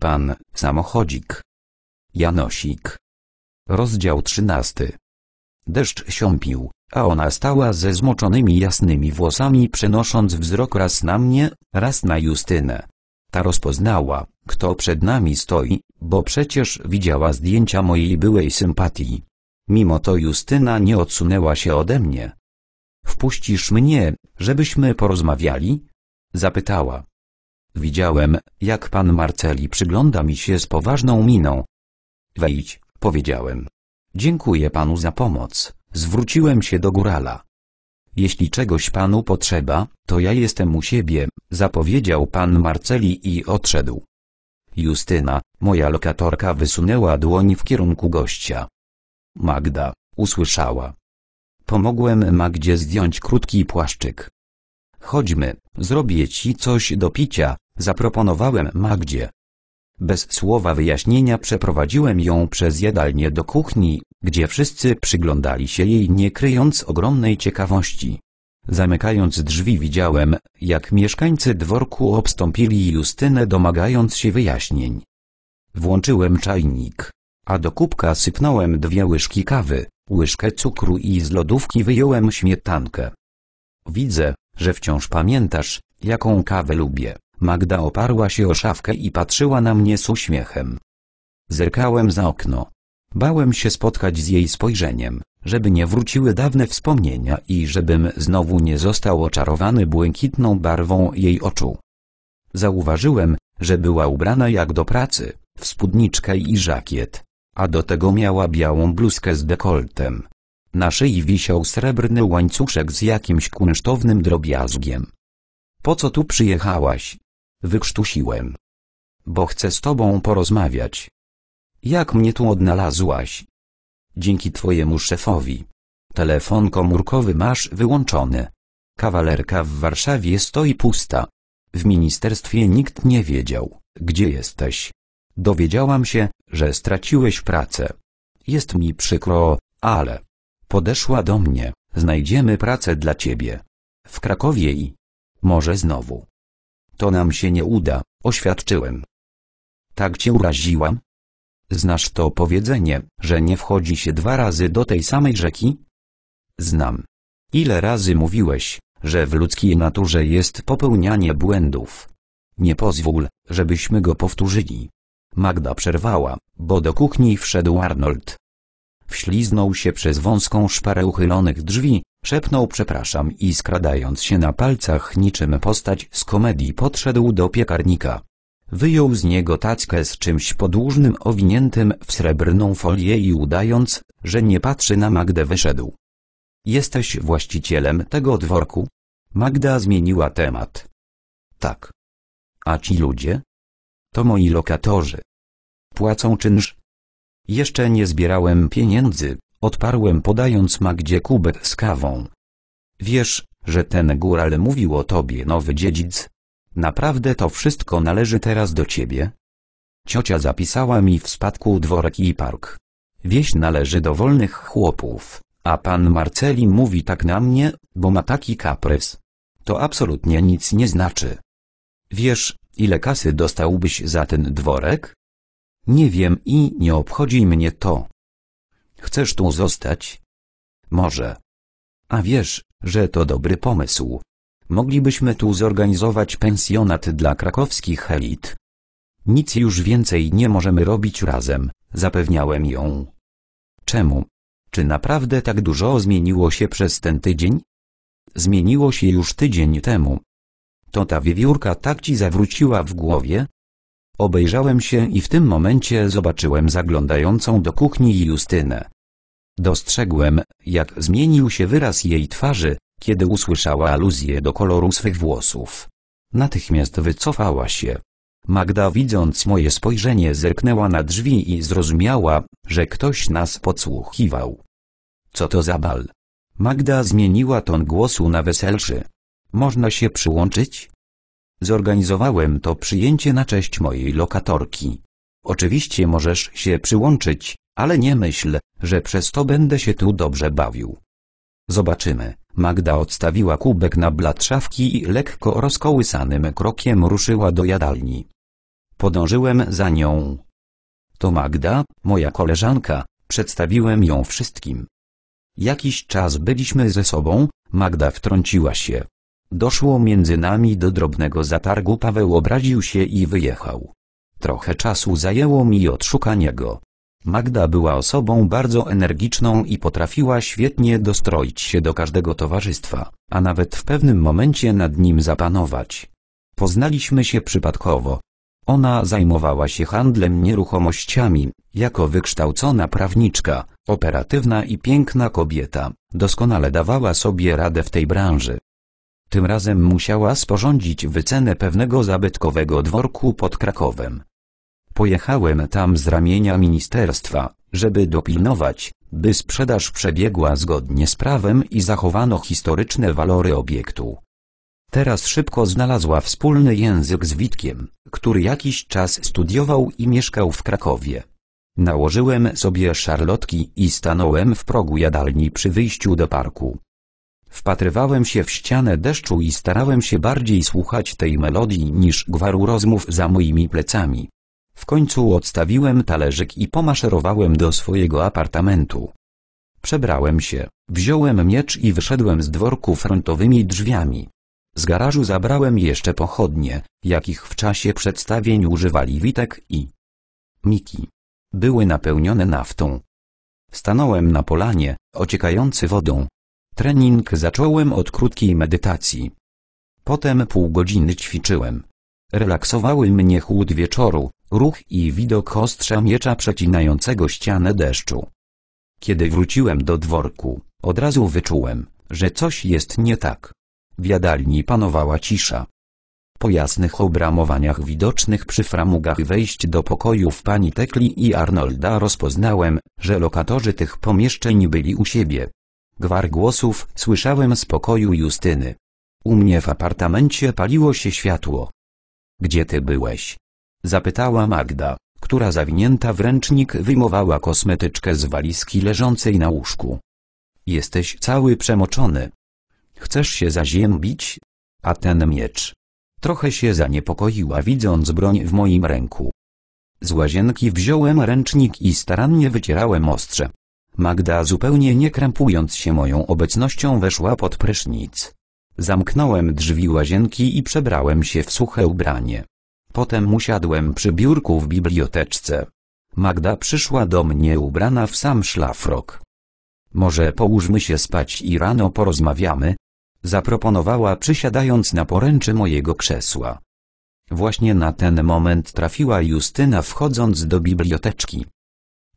Pan, samochodzik. Janosik. Rozdział trzynasty. Deszcz siąpił, a ona stała ze zmoczonymi jasnymi włosami przenosząc wzrok raz na mnie, raz na Justynę. Ta rozpoznała, kto przed nami stoi, bo przecież widziała zdjęcia mojej byłej sympatii. Mimo to Justyna nie odsunęła się ode mnie. Wpuścisz mnie, żebyśmy porozmawiali? Zapytała. Widziałem, jak pan Marceli przygląda mi się z poważną miną. Wejdź, powiedziałem. Dziękuję panu za pomoc, zwróciłem się do górala. Jeśli czegoś panu potrzeba, to ja jestem u siebie, zapowiedział pan Marceli i odszedł. Justyna, moja lokatorka wysunęła dłoń w kierunku gościa. Magda, usłyszała. Pomogłem Magdzie zdjąć krótki płaszczyk. Chodźmy, zrobię ci coś do picia, zaproponowałem Magdzie. Bez słowa wyjaśnienia przeprowadziłem ją przez jadalnię do kuchni, gdzie wszyscy przyglądali się jej nie kryjąc ogromnej ciekawości. Zamykając drzwi widziałem, jak mieszkańcy dworku obstąpili Justynę domagając się wyjaśnień. Włączyłem czajnik, a do kubka sypnąłem dwie łyżki kawy, łyżkę cukru i z lodówki wyjąłem śmietankę. Widzę, że wciąż pamiętasz, jaką kawę lubię. Magda oparła się o szafkę i patrzyła na mnie z uśmiechem. Zerkałem za okno. Bałem się spotkać z jej spojrzeniem, żeby nie wróciły dawne wspomnienia i żebym znowu nie został oczarowany błękitną barwą jej oczu. Zauważyłem, że była ubrana jak do pracy, w spódniczkę i żakiet, a do tego miała białą bluzkę z dekoltem, na szyi wisiał srebrny łańcuszek z jakimś kunsztownym drobiazgiem. Po co tu przyjechałaś? Wykrztusiłem. Bo chcę z tobą porozmawiać. Jak mnie tu odnalazłaś? Dzięki twojemu szefowi. Telefon komórkowy masz wyłączony. Kawalerka w Warszawie stoi pusta. W ministerstwie nikt nie wiedział, gdzie jesteś. Dowiedziałam się, że straciłeś pracę. Jest mi przykro, ale... Podeszła do mnie, znajdziemy pracę dla ciebie. W Krakowie i... Może znowu. To nam się nie uda, oświadczyłem. Tak cię uraziłam? Znasz to powiedzenie, że nie wchodzi się dwa razy do tej samej rzeki? Znam. Ile razy mówiłeś, że w ludzkiej naturze jest popełnianie błędów? Nie pozwól, żebyśmy go powtórzyli. Magda przerwała, bo do kuchni wszedł Arnold wśliznął się przez wąską szparę uchylonych drzwi, szepnął przepraszam i skradając się na palcach niczym postać z komedii podszedł do piekarnika. Wyjął z niego tackę z czymś podłużnym owiniętym w srebrną folię i udając, że nie patrzy na Magdę wyszedł. Jesteś właścicielem tego dworku? Magda zmieniła temat. Tak. A ci ludzie? To moi lokatorzy. Płacą czynsz, jeszcze nie zbierałem pieniędzy, odparłem podając Magdzie kubek z kawą. Wiesz, że ten góral mówił o tobie nowy dziedzic? Naprawdę to wszystko należy teraz do ciebie? Ciocia zapisała mi w spadku dworek i park. Wieś należy do wolnych chłopów, a pan Marceli mówi tak na mnie, bo ma taki kaprys. To absolutnie nic nie znaczy. Wiesz, ile kasy dostałbyś za ten dworek? Nie wiem i nie obchodzi mnie to. Chcesz tu zostać? Może. A wiesz, że to dobry pomysł. Moglibyśmy tu zorganizować pensjonat dla krakowskich elit. Nic już więcej nie możemy robić razem, zapewniałem ją. Czemu? Czy naprawdę tak dużo zmieniło się przez ten tydzień? Zmieniło się już tydzień temu. To ta wiewiórka tak ci zawróciła w głowie, Obejrzałem się i w tym momencie zobaczyłem zaglądającą do kuchni Justynę. Dostrzegłem, jak zmienił się wyraz jej twarzy, kiedy usłyszała aluzję do koloru swych włosów. Natychmiast wycofała się. Magda widząc moje spojrzenie zerknęła na drzwi i zrozumiała, że ktoś nas podsłuchiwał. Co to za bal? Magda zmieniła ton głosu na weselszy. Można się przyłączyć? Zorganizowałem to przyjęcie na cześć mojej lokatorki. Oczywiście możesz się przyłączyć, ale nie myśl, że przez to będę się tu dobrze bawił. Zobaczymy. Magda odstawiła kubek na blat szafki i lekko rozkołysanym krokiem ruszyła do jadalni. Podążyłem za nią. To Magda, moja koleżanka, przedstawiłem ją wszystkim. Jakiś czas byliśmy ze sobą, Magda wtrąciła się. Doszło między nami do drobnego zatargu Paweł obraził się i wyjechał. Trochę czasu zajęło mi odszukanie go. Magda była osobą bardzo energiczną i potrafiła świetnie dostroić się do każdego towarzystwa, a nawet w pewnym momencie nad nim zapanować. Poznaliśmy się przypadkowo. Ona zajmowała się handlem nieruchomościami, jako wykształcona prawniczka, operatywna i piękna kobieta, doskonale dawała sobie radę w tej branży. Tym razem musiała sporządzić wycenę pewnego zabytkowego dworku pod Krakowem. Pojechałem tam z ramienia ministerstwa, żeby dopilnować, by sprzedaż przebiegła zgodnie z prawem i zachowano historyczne walory obiektu. Teraz szybko znalazła wspólny język z Witkiem, który jakiś czas studiował i mieszkał w Krakowie. Nałożyłem sobie szarlotki i stanąłem w progu jadalni przy wyjściu do parku. Wpatrywałem się w ścianę deszczu i starałem się bardziej słuchać tej melodii niż gwaru rozmów za moimi plecami. W końcu odstawiłem talerzyk i pomaszerowałem do swojego apartamentu. Przebrałem się, wziąłem miecz i wyszedłem z dworku frontowymi drzwiami. Z garażu zabrałem jeszcze pochodnie, jakich w czasie przedstawień używali Witek i Miki. Były napełnione naftą. Stanąłem na polanie, ociekający wodą, Trening zacząłem od krótkiej medytacji. Potem pół godziny ćwiczyłem. Relaksowały mnie chłód wieczoru, ruch i widok ostrza miecza przecinającego ścianę deszczu. Kiedy wróciłem do dworku, od razu wyczułem, że coś jest nie tak. W jadalni panowała cisza. Po jasnych obramowaniach widocznych przy framugach wejść do pokojów pani Tekli i Arnolda rozpoznałem, że lokatorzy tych pomieszczeń byli u siebie. Gwar głosów słyszałem z pokoju Justyny. U mnie w apartamencie paliło się światło. Gdzie ty byłeś? Zapytała Magda, która zawinięta w ręcznik wyjmowała kosmetyczkę z walizki leżącej na łóżku. Jesteś cały przemoczony. Chcesz się zaziębić? A ten miecz. Trochę się zaniepokoiła widząc broń w moim ręku. Z łazienki wziąłem ręcznik i starannie wycierałem ostrze. Magda zupełnie nie krępując się moją obecnością weszła pod prysznic. Zamknąłem drzwi łazienki i przebrałem się w suche ubranie. Potem usiadłem przy biurku w biblioteczce. Magda przyszła do mnie ubrana w sam szlafrok. Może połóżmy się spać i rano porozmawiamy? Zaproponowała przysiadając na poręczy mojego krzesła. Właśnie na ten moment trafiła Justyna wchodząc do biblioteczki.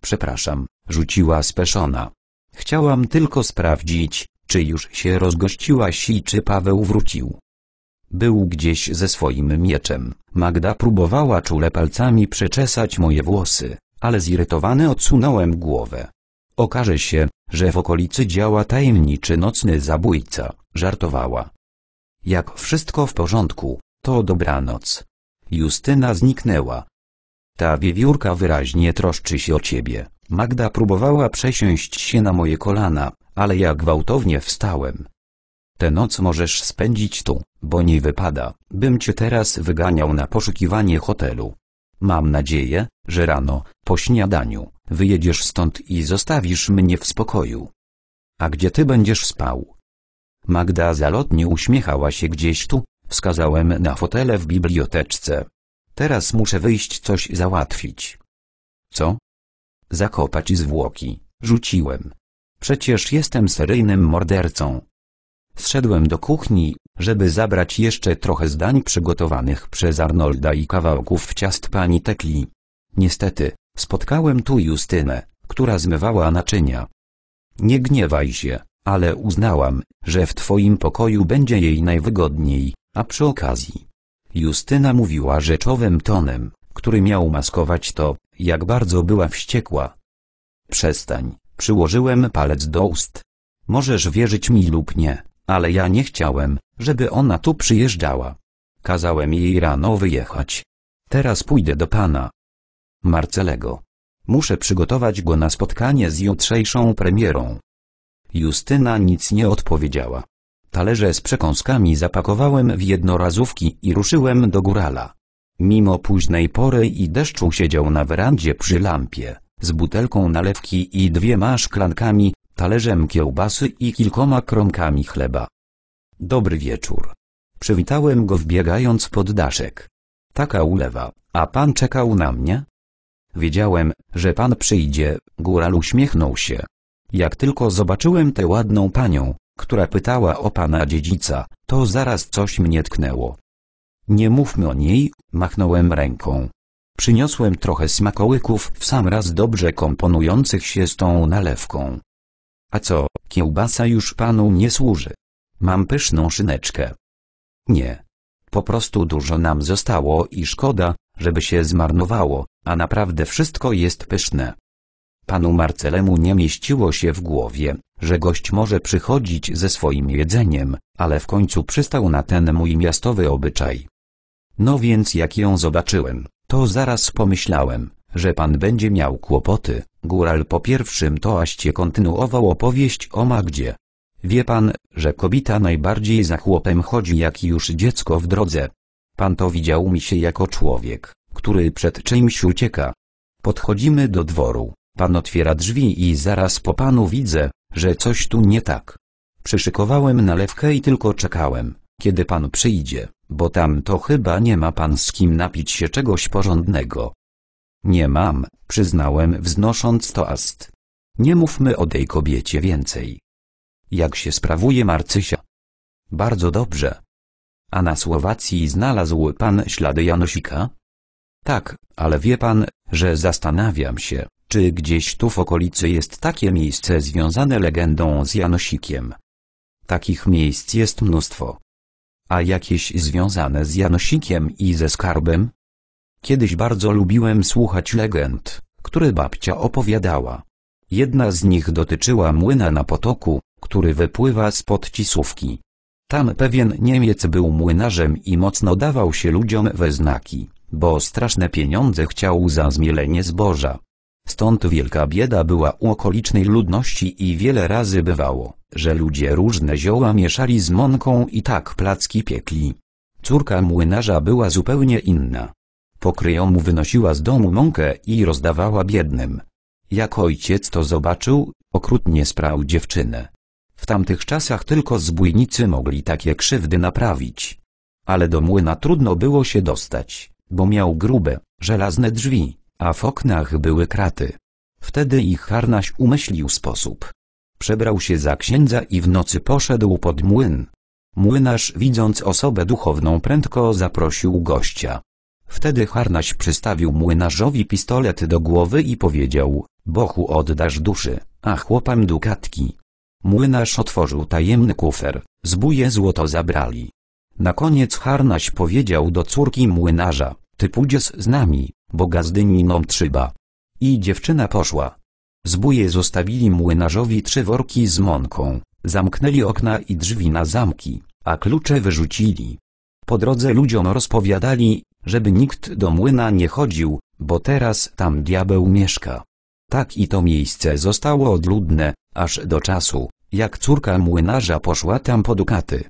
Przepraszam, rzuciła speszona. Chciałam tylko sprawdzić, czy już się rozgościłaś i czy Paweł wrócił. Był gdzieś ze swoim mieczem. Magda próbowała czule palcami przeczesać moje włosy, ale zirytowany odsunąłem głowę. Okaże się, że w okolicy działa tajemniczy nocny zabójca, żartowała. Jak wszystko w porządku, to dobranoc. Justyna zniknęła. Ta wiewiórka wyraźnie troszczy się o ciebie. Magda próbowała przesiąść się na moje kolana, ale ja gwałtownie wstałem. Tę noc możesz spędzić tu, bo nie wypada, bym cię teraz wyganiał na poszukiwanie hotelu. Mam nadzieję, że rano, po śniadaniu, wyjedziesz stąd i zostawisz mnie w spokoju. A gdzie ty będziesz spał? Magda zalotnie uśmiechała się gdzieś tu, wskazałem na fotele w biblioteczce. Teraz muszę wyjść coś załatwić. Co? zakopać zwłoki, rzuciłem. Przecież jestem seryjnym mordercą. Zszedłem do kuchni, żeby zabrać jeszcze trochę zdań przygotowanych przez Arnolda i kawałków ciast pani Tekli. Niestety, spotkałem tu Justynę, która zmywała naczynia. Nie gniewaj się, ale uznałam, że w twoim pokoju będzie jej najwygodniej, a przy okazji. Justyna mówiła rzeczowym tonem, który miał maskować to, jak bardzo była wściekła. Przestań, przyłożyłem palec do ust. Możesz wierzyć mi lub nie, ale ja nie chciałem, żeby ona tu przyjeżdżała. Kazałem jej rano wyjechać. Teraz pójdę do pana. Marcelego. Muszę przygotować go na spotkanie z jutrzejszą premierą. Justyna nic nie odpowiedziała. Talerze z przekąskami zapakowałem w jednorazówki i ruszyłem do górala. Mimo późnej pory i deszczu siedział na werandzie przy lampie, z butelką nalewki i dwiema szklankami, talerzem kiełbasy i kilkoma kromkami chleba. Dobry wieczór. Przywitałem go wbiegając pod daszek. Taka ulewa, a pan czekał na mnie? Wiedziałem, że pan przyjdzie, góral uśmiechnął się. Jak tylko zobaczyłem tę ładną panią, która pytała o pana dziedzica, to zaraz coś mnie tknęło. Nie mówmy o niej, machnąłem ręką. Przyniosłem trochę smakołyków w sam raz dobrze komponujących się z tą nalewką. A co, kiełbasa już panu nie służy. Mam pyszną szyneczkę. Nie. Po prostu dużo nam zostało i szkoda, żeby się zmarnowało, a naprawdę wszystko jest pyszne. Panu Marcelemu nie mieściło się w głowie, że gość może przychodzić ze swoim jedzeniem, ale w końcu przystał na ten mój miastowy obyczaj. No więc jak ją zobaczyłem, to zaraz pomyślałem, że pan będzie miał kłopoty. Góral po pierwszym toaście kontynuował opowieść o Magdzie. Wie pan, że kobieta najbardziej za chłopem chodzi jak już dziecko w drodze. Pan to widział mi się jako człowiek, który przed czymś ucieka. Podchodzimy do dworu, pan otwiera drzwi i zaraz po panu widzę, że coś tu nie tak. Przyszykowałem nalewkę i tylko czekałem, kiedy pan przyjdzie bo tam to chyba nie ma pan z kim napić się czegoś porządnego. Nie mam, przyznałem wznosząc toast. Nie mówmy o tej kobiecie więcej. Jak się sprawuje Marcysia? Bardzo dobrze. A na Słowacji znalazł pan ślady Janosika? Tak, ale wie pan, że zastanawiam się, czy gdzieś tu w okolicy jest takie miejsce związane legendą z Janosikiem. Takich miejsc jest mnóstwo a jakieś związane z Janosikiem i ze skarbem? Kiedyś bardzo lubiłem słuchać legend, które babcia opowiadała. Jedna z nich dotyczyła młyna na potoku, który wypływa spod Cisówki. Tam pewien Niemiec był młynarzem i mocno dawał się ludziom we znaki, bo straszne pieniądze chciał za zmielenie zboża. Stąd wielka bieda była u okolicznej ludności i wiele razy bywało, że ludzie różne zioła mieszali z mąką i tak placki piekli. Córka młynarza była zupełnie inna. Pokryjomu wynosiła z domu mąkę i rozdawała biednym. Jak ojciec to zobaczył, okrutnie sprał dziewczynę. W tamtych czasach tylko zbójnicy mogli takie krzywdy naprawić. Ale do młyna trudno było się dostać, bo miał grube, żelazne drzwi a w oknach były kraty. Wtedy ich harnaś umyślił sposób. Przebrał się za księdza i w nocy poszedł pod młyn. Młynarz widząc osobę duchowną prędko zaprosił gościa. Wtedy harnaś przystawił młynarzowi pistolet do głowy i powiedział, Bochu oddasz duszy, a chłopem dukatki. Młynarz otworzył tajemny kufer, zbóje złoto zabrali. Na koniec harnaś powiedział do córki młynarza, ty pójdziesz z nami, bo gazdyninom trzeba. I dziewczyna poszła. Zbóje zostawili młynarzowi trzy worki z mąką, zamknęli okna i drzwi na zamki, a klucze wyrzucili. Po drodze ludziom rozpowiadali, żeby nikt do młyna nie chodził, bo teraz tam diabeł mieszka. Tak i to miejsce zostało odludne, aż do czasu, jak córka młynarza poszła tam po dukaty.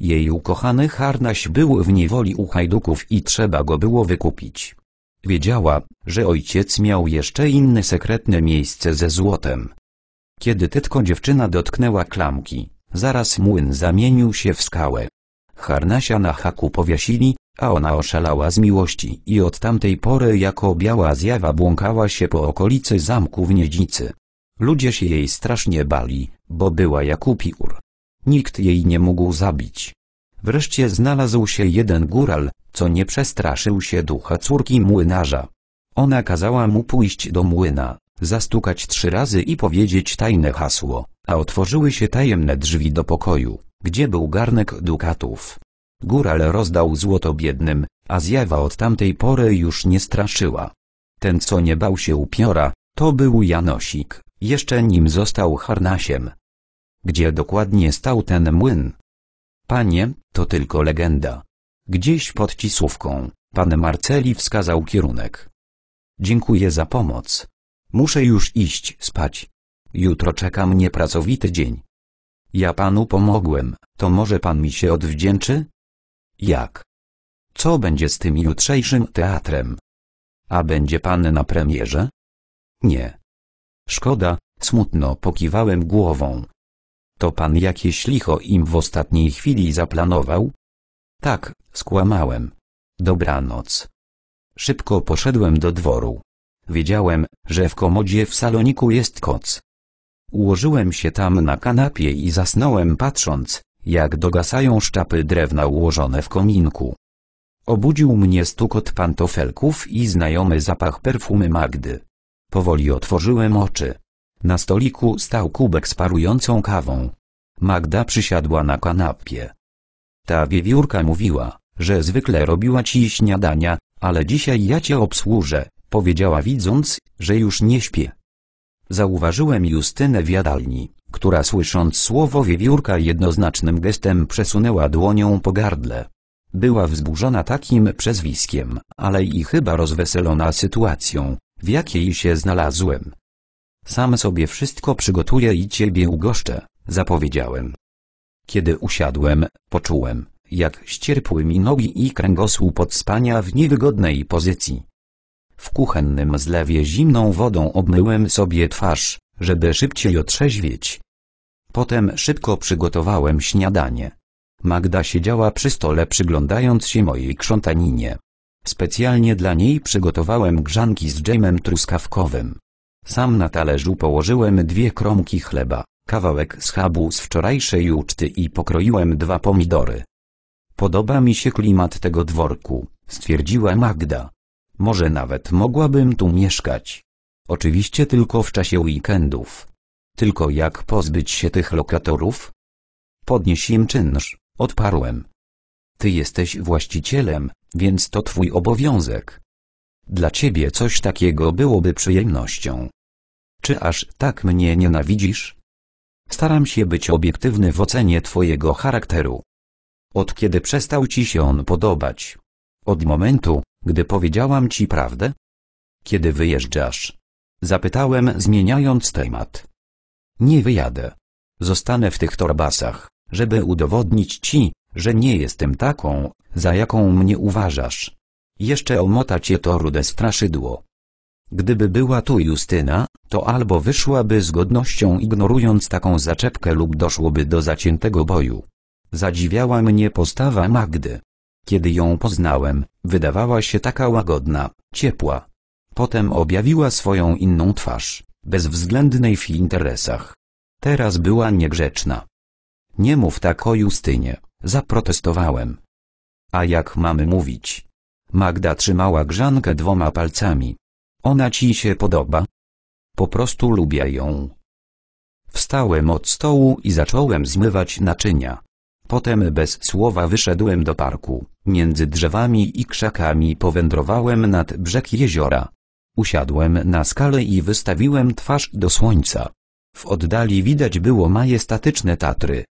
Jej ukochany harnaś był w niewoli u hajduków i trzeba go było wykupić. Wiedziała, że ojciec miał jeszcze inne sekretne miejsce ze złotem. Kiedy tylko dziewczyna dotknęła klamki, zaraz młyn zamienił się w skałę. Harnasia na haku powiasili, a ona oszalała z miłości i od tamtej pory jako biała zjawa błąkała się po okolicy zamku w Niedzicy. Ludzie się jej strasznie bali, bo była jak upiór. Nikt jej nie mógł zabić. Wreszcie znalazł się jeden góral, co nie przestraszył się ducha córki młynarza. Ona kazała mu pójść do młyna, zastukać trzy razy i powiedzieć tajne hasło, a otworzyły się tajemne drzwi do pokoju, gdzie był garnek dukatów. Góral rozdał złoto biednym, a zjawa od tamtej pory już nie straszyła. Ten co nie bał się upiora, to był Janosik, jeszcze nim został harnasiem. Gdzie dokładnie stał ten młyn? Panie, to tylko legenda. Gdzieś pod Cisłówką, pan Marceli wskazał kierunek. Dziękuję za pomoc. Muszę już iść spać. Jutro czeka mnie pracowity dzień. Ja panu pomogłem, to może pan mi się odwdzięczy? Jak? Co będzie z tym jutrzejszym teatrem? A będzie pan na premierze? Nie. Szkoda, smutno pokiwałem głową. To pan jakieś licho im w ostatniej chwili zaplanował? Tak, skłamałem. Dobranoc. Szybko poszedłem do dworu. Wiedziałem, że w komodzie w saloniku jest koc. Ułożyłem się tam na kanapie i zasnąłem patrząc, jak dogasają szczapy drewna ułożone w kominku. Obudził mnie stukot pantofelków i znajomy zapach perfumy Magdy. Powoli otworzyłem oczy. Na stoliku stał kubek z parującą kawą. Magda przysiadła na kanapie. Ta wiewiórka mówiła, że zwykle robiła ci śniadania, ale dzisiaj ja cię obsłużę, powiedziała widząc, że już nie śpię. Zauważyłem Justynę w jadalni, która słysząc słowo wiewiórka jednoznacznym gestem przesunęła dłonią po gardle. Była wzburzona takim przezwiskiem, ale i chyba rozweselona sytuacją, w jakiej się znalazłem. Sam sobie wszystko przygotuję i ciebie ugoszczę, zapowiedziałem, kiedy usiadłem, poczułem, jak ścierpły mi nogi i kręgosłup od spania w niewygodnej pozycji. W kuchennym zlewie zimną wodą obmyłem sobie twarz, żeby szybciej otrzeźwieć. Potem szybko przygotowałem śniadanie. Magda siedziała przy stole przyglądając się mojej krzątaninie. Specjalnie dla niej przygotowałem grzanki z dżemem truskawkowym. Sam na talerzu położyłem dwie kromki chleba kawałek schabu z wczorajszej uczty i pokroiłem dwa pomidory. Podoba mi się klimat tego dworku, stwierdziła Magda. Może nawet mogłabym tu mieszkać. Oczywiście tylko w czasie weekendów. Tylko jak pozbyć się tych lokatorów? Podnieś im czynsz, odparłem. Ty jesteś właścicielem, więc to twój obowiązek. Dla ciebie coś takiego byłoby przyjemnością. Czy aż tak mnie nienawidzisz? Staram się być obiektywny w ocenie Twojego charakteru. Od kiedy przestał Ci się on podobać? Od momentu, gdy powiedziałam Ci prawdę? Kiedy wyjeżdżasz? Zapytałem zmieniając temat. Nie wyjadę. Zostanę w tych torbasach, żeby udowodnić Ci, że nie jestem taką, za jaką mnie uważasz. Jeszcze omota Cię to rude straszydło. Gdyby była tu Justyna, to albo wyszłaby z godnością ignorując taką zaczepkę lub doszłoby do zaciętego boju. Zadziwiała mnie postawa Magdy. Kiedy ją poznałem, wydawała się taka łagodna, ciepła. Potem objawiła swoją inną twarz, bezwzględnej w interesach. Teraz była niegrzeczna. Nie mów tak o Justynie, zaprotestowałem. A jak mamy mówić? Magda trzymała grzankę dwoma palcami. Ona ci się podoba? Po prostu lubię ją. Wstałem od stołu i zacząłem zmywać naczynia. Potem bez słowa wyszedłem do parku. Między drzewami i krzakami powędrowałem nad brzeg jeziora. Usiadłem na skale i wystawiłem twarz do słońca. W oddali widać było majestatyczne Tatry.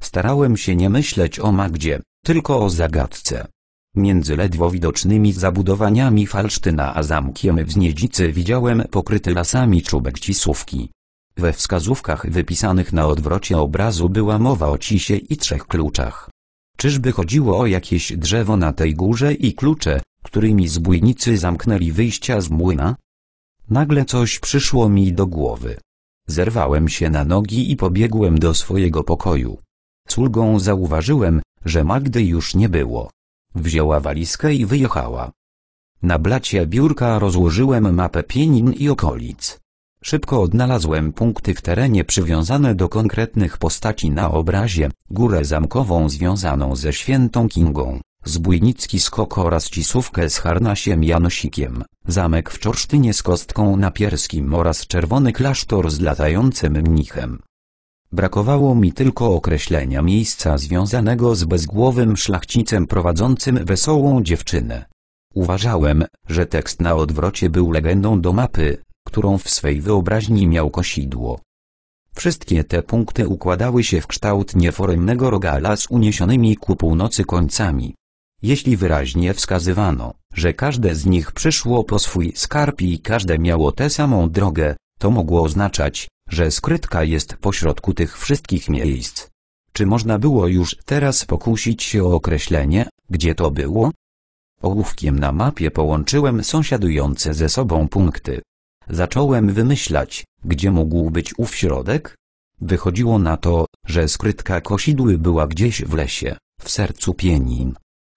Starałem się nie myśleć o Magdzie, tylko o zagadce. Między ledwo widocznymi zabudowaniami Falsztyna a zamkiem w Zniedzicy widziałem pokryty lasami czubek cisówki. We wskazówkach wypisanych na odwrocie obrazu była mowa o cisie i trzech kluczach. Czyżby chodziło o jakieś drzewo na tej górze i klucze, którymi zbójnicy zamknęli wyjścia z młyna? Nagle coś przyszło mi do głowy. Zerwałem się na nogi i pobiegłem do swojego pokoju. Sługą zauważyłem, że Magdy już nie było. Wzięła walizkę i wyjechała. Na blacie biurka rozłożyłem mapę Pienin i okolic. Szybko odnalazłem punkty w terenie przywiązane do konkretnych postaci na obrazie, górę zamkową związaną ze świętą Kingą, zbójnicki skok oraz cisówkę z harnasiem Janosikiem, zamek w Czorsztynie z kostką na Pierskim oraz czerwony klasztor z latającym mnichem. Brakowało mi tylko określenia miejsca związanego z bezgłowym szlachcicem prowadzącym wesołą dziewczynę. Uważałem, że tekst na odwrocie był legendą do mapy, którą w swej wyobraźni miał kosidło. Wszystkie te punkty układały się w kształt nieforemnego rogala z uniesionymi ku północy końcami. Jeśli wyraźnie wskazywano, że każde z nich przyszło po swój skarb i każde miało tę samą drogę, to mogło oznaczać, że skrytka jest pośrodku tych wszystkich miejsc. Czy można było już teraz pokusić się o określenie, gdzie to było? Ołówkiem na mapie połączyłem sąsiadujące ze sobą punkty. Zacząłem wymyślać, gdzie mógł być ów środek. Wychodziło na to, że skrytka kosidły była gdzieś w lesie, w sercu pienin.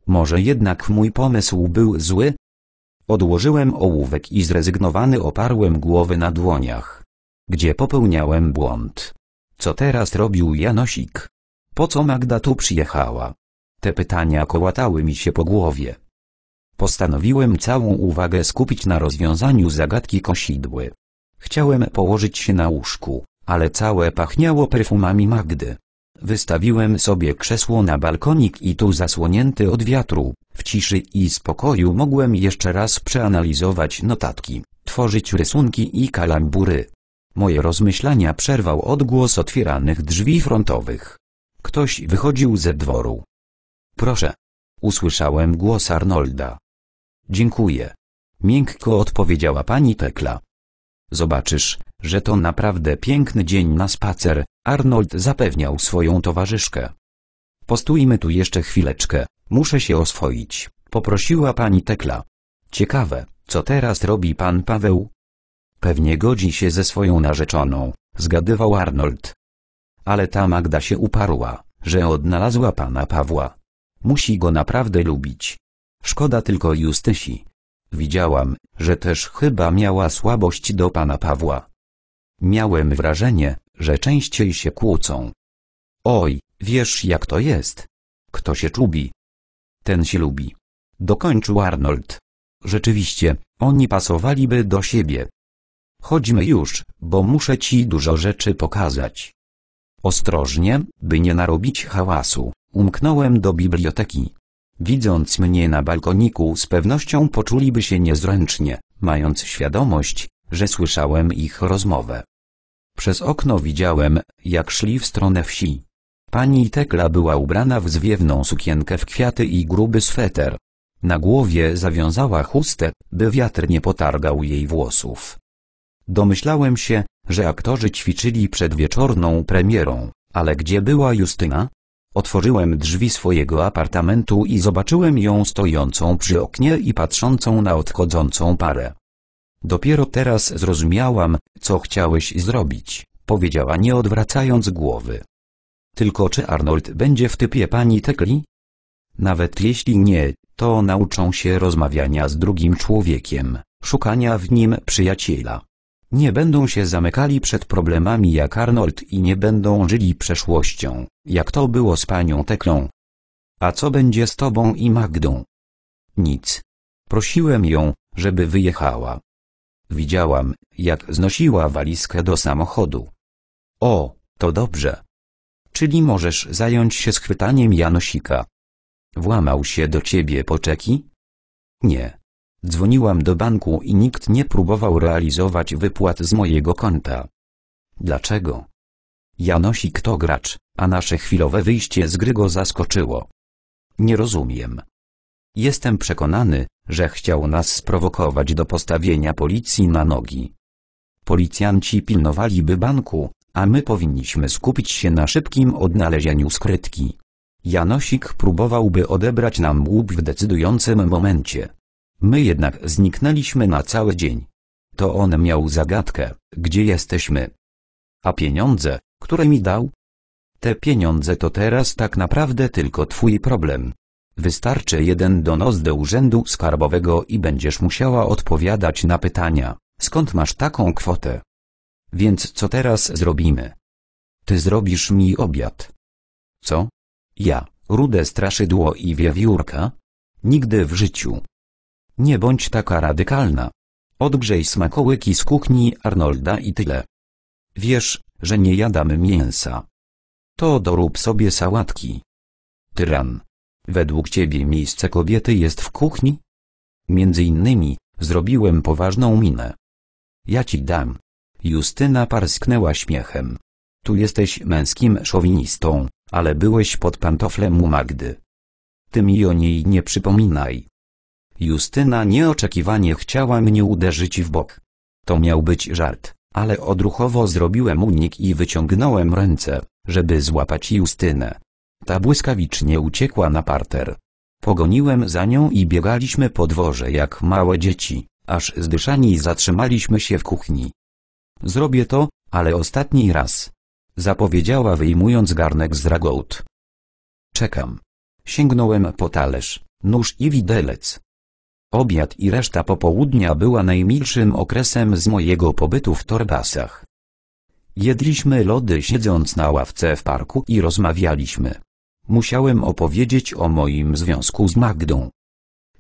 Może jednak mój pomysł był zły? Odłożyłem ołówek i zrezygnowany oparłem głowy na dłoniach. Gdzie popełniałem błąd? Co teraz robił Janosik? Po co Magda tu przyjechała? Te pytania kołatały mi się po głowie. Postanowiłem całą uwagę skupić na rozwiązaniu zagadki kosidły. Chciałem położyć się na łóżku, ale całe pachniało perfumami Magdy. Wystawiłem sobie krzesło na balkonik i tu zasłonięty od wiatru, w ciszy i spokoju mogłem jeszcze raz przeanalizować notatki, tworzyć rysunki i kalambury. Moje rozmyślania przerwał odgłos otwieranych drzwi frontowych. Ktoś wychodził ze dworu. Proszę. Usłyszałem głos Arnolda. Dziękuję. Miękko odpowiedziała pani Tekla. Zobaczysz, że to naprawdę piękny dzień na spacer, Arnold zapewniał swoją towarzyszkę. Postójmy tu jeszcze chwileczkę, muszę się oswoić, poprosiła pani Tekla. Ciekawe, co teraz robi pan Paweł? Pewnie godzi się ze swoją narzeczoną, zgadywał Arnold. Ale ta Magda się uparła, że odnalazła pana Pawła. Musi go naprawdę lubić. Szkoda tylko Justysi. Widziałam, że też chyba miała słabość do pana Pawła. Miałem wrażenie, że częściej się kłócą. Oj, wiesz jak to jest. Kto się czubi? Ten się lubi. Dokończył Arnold. Rzeczywiście, oni pasowaliby do siebie. Chodźmy już, bo muszę ci dużo rzeczy pokazać. Ostrożnie, by nie narobić hałasu, umknąłem do biblioteki. Widząc mnie na balkoniku z pewnością poczuliby się niezręcznie, mając świadomość, że słyszałem ich rozmowę. Przez okno widziałem, jak szli w stronę wsi. Pani Tekla była ubrana w zwiewną sukienkę w kwiaty i gruby sweter. Na głowie zawiązała chustę, by wiatr nie potargał jej włosów. Domyślałem się, że aktorzy ćwiczyli przed wieczorną premierą, ale gdzie była Justyna? Otworzyłem drzwi swojego apartamentu i zobaczyłem ją stojącą przy oknie i patrzącą na odchodzącą parę. Dopiero teraz zrozumiałam, co chciałeś zrobić, powiedziała nie odwracając głowy. Tylko czy Arnold będzie w typie pani Tekli? Nawet jeśli nie, to nauczą się rozmawiania z drugim człowiekiem, szukania w nim przyjaciela. Nie będą się zamykali przed problemami jak Arnold i nie będą żyli przeszłością, jak to było z panią Teklą. A co będzie z tobą i Magdą? Nic. Prosiłem ją, żeby wyjechała. Widziałam, jak znosiła walizkę do samochodu. O, to dobrze. Czyli możesz zająć się schwytaniem Janosika. Włamał się do ciebie poczeki? Nie. Dzwoniłam do banku i nikt nie próbował realizować wypłat z mojego konta. Dlaczego? Janosik to gracz, a nasze chwilowe wyjście z gry go zaskoczyło. Nie rozumiem. Jestem przekonany, że chciał nas sprowokować do postawienia policji na nogi. Policjanci pilnowaliby banku, a my powinniśmy skupić się na szybkim odnalezieniu skrytki. Janosik próbowałby odebrać nam łup w decydującym momencie. My jednak zniknęliśmy na cały dzień. To on miał zagadkę, gdzie jesteśmy. A pieniądze, które mi dał? Te pieniądze to teraz tak naprawdę tylko twój problem. Wystarczy jeden donos do urzędu skarbowego i będziesz musiała odpowiadać na pytania, skąd masz taką kwotę. Więc co teraz zrobimy? Ty zrobisz mi obiad. Co? Ja, rude straszydło i wiewiórka? Nigdy w życiu. Nie bądź taka radykalna. Odgrzej smakołyki z kuchni Arnolda i tyle. Wiesz, że nie jadamy mięsa. To dorób sobie sałatki. Tyran. Według ciebie miejsce kobiety jest w kuchni? Między innymi, zrobiłem poważną minę. Ja ci dam. Justyna parsknęła śmiechem. Tu jesteś męskim szowinistą, ale byłeś pod pantoflem u Magdy. Ty mi o niej nie przypominaj. Justyna nieoczekiwanie chciała mnie uderzyć w bok. To miał być żart, ale odruchowo zrobiłem unik i wyciągnąłem ręce, żeby złapać Justynę. Ta błyskawicznie uciekła na parter. Pogoniłem za nią i biegaliśmy po dworze jak małe dzieci, aż zdyszani zatrzymaliśmy się w kuchni. Zrobię to, ale ostatni raz. Zapowiedziała wyjmując garnek z ragout. Czekam. Sięgnąłem po talerz, nóż i widelec. Obiad i reszta popołudnia była najmilszym okresem z mojego pobytu w Torbasach. Jedliśmy lody siedząc na ławce w parku i rozmawialiśmy. Musiałem opowiedzieć o moim związku z Magdą.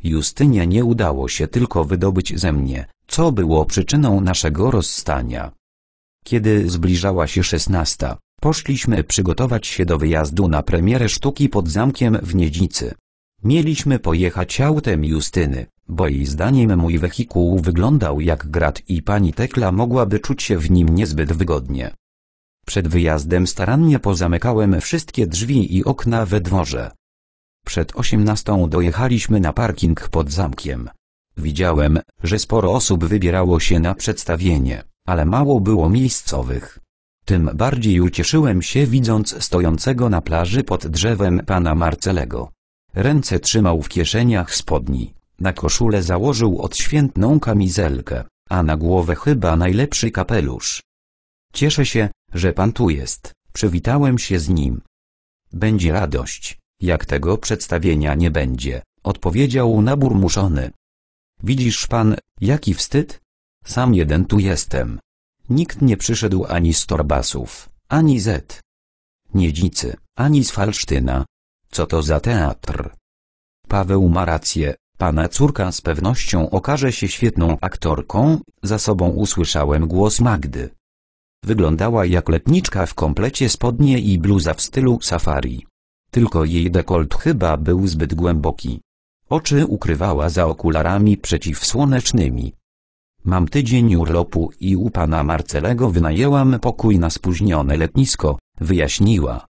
Justynie nie udało się tylko wydobyć ze mnie, co było przyczyną naszego rozstania. Kiedy zbliżała się szesnasta, poszliśmy przygotować się do wyjazdu na premierę sztuki pod zamkiem w Niedzicy. Mieliśmy pojechać autem Justyny bo jej zdaniem mój wehikuł wyglądał jak grat i pani Tekla mogłaby czuć się w nim niezbyt wygodnie. Przed wyjazdem starannie pozamykałem wszystkie drzwi i okna we dworze. Przed osiemnastą dojechaliśmy na parking pod zamkiem. Widziałem, że sporo osób wybierało się na przedstawienie, ale mało było miejscowych. Tym bardziej ucieszyłem się widząc stojącego na plaży pod drzewem pana Marcelego. Ręce trzymał w kieszeniach spodni. Na koszulę założył odświętną kamizelkę, a na głowę chyba najlepszy kapelusz. Cieszę się, że pan tu jest, przywitałem się z nim. Będzie radość, jak tego przedstawienia nie będzie, odpowiedział naburmuszony. Widzisz pan, jaki wstyd? Sam jeden tu jestem. Nikt nie przyszedł ani z Torbasów, ani z Niedzicy, ani z Falsztyna. Co to za teatr? Paweł ma rację, Pana córka z pewnością okaże się świetną aktorką, za sobą usłyszałem głos Magdy. Wyglądała jak letniczka w komplecie spodnie i bluza w stylu safari. Tylko jej dekolt chyba był zbyt głęboki. Oczy ukrywała za okularami przeciwsłonecznymi. Mam tydzień urlopu i u pana Marcelego wynajęłam pokój na spóźnione letnisko, wyjaśniła.